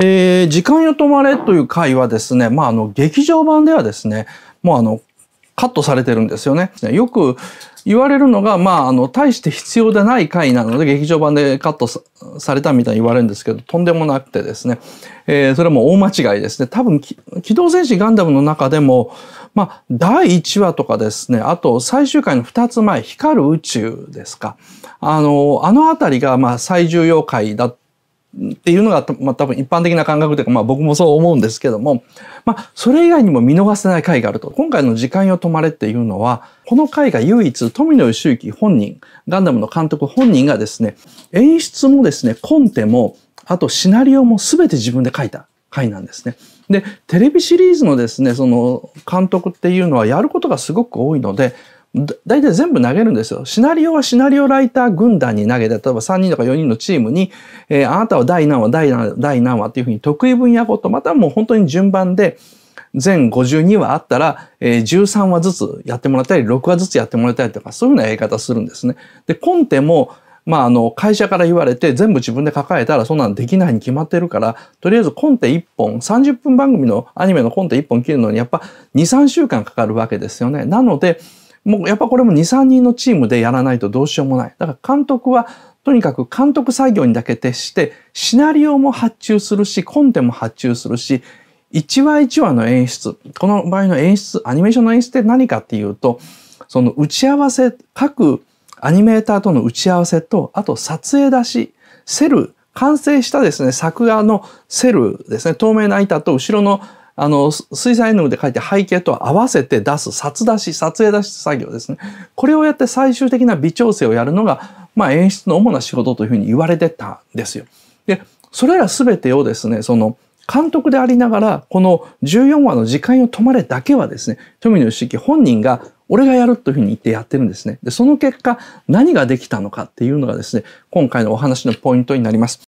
えー、時間よ止まれという回はですね、まあ、あの、劇場版ではですね、もうあの、カットされてるんですよね。よく言われるのが、まあ、あの、大して必要でない回なので、劇場版でカットされたみたいに言われるんですけど、とんでもなくてですね、えー、それも大間違いですね。多分、機動戦士ガンダムの中でも、まあ、第1話とかですね、あと最終回の2つ前、光る宇宙ですか。あの、あのあたりが、まあ、最重要回だったっていうのが、まあ、多分一般的な感覚というか、まあ、僕もそう思うんですけども、まあ、それ以外にも見逃せない回があると。今回の時間よ止まれっていうのは、この回が唯一富野義行本人、ガンダムの監督本人がですね、演出もですね、コンテも、あとシナリオも全て自分で書いた回なんですね。で、テレビシリーズのですね、その監督っていうのはやることがすごく多いので、大体全部投げるんですよ。シナリオはシナリオライター軍団に投げて、例えば3人とか4人のチームに、えー、あなたは第何話、第何話、第何話っていうふうに得意分野ごと、またもう本当に順番で、全52話あったら、えー、13話ずつやってもらったり、6話ずつやってもらったりとか、そういうようなやり方するんですね。で、コンテも、まあ、あの、会社から言われて全部自分で抱えたらそんなのできないに決まってるから、とりあえずコンテ1本、30分番組のアニメのコンテ1本切るのにやっぱ2、3週間かかるわけですよね。なので、もうやっぱこれも2、3人のチームでやらないとどうしようもない。だから監督はとにかく監督作業にだけ徹して、シナリオも発注するし、コンテも発注するし、1話1話の演出、この場合の演出、アニメーションの演出って何かっていうと、その打ち合わせ、各アニメーターとの打ち合わせと、あと撮影出し、セル、完成したですね、作画のセルですね、透明な板と後ろのあの、水彩絵の具で描いて背景と合わせて出す札出し、撮影出し作業ですね。これをやって最終的な微調整をやるのが、まあ、演出の主な仕事というふうに言われてたんですよ。で、それら全てをですね、その、監督でありながら、この14話の時間を止まれだけはですね、富野義之本人が俺がやるというふうに言ってやってるんですね。で、その結果、何ができたのかっていうのがですね、今回のお話のポイントになります。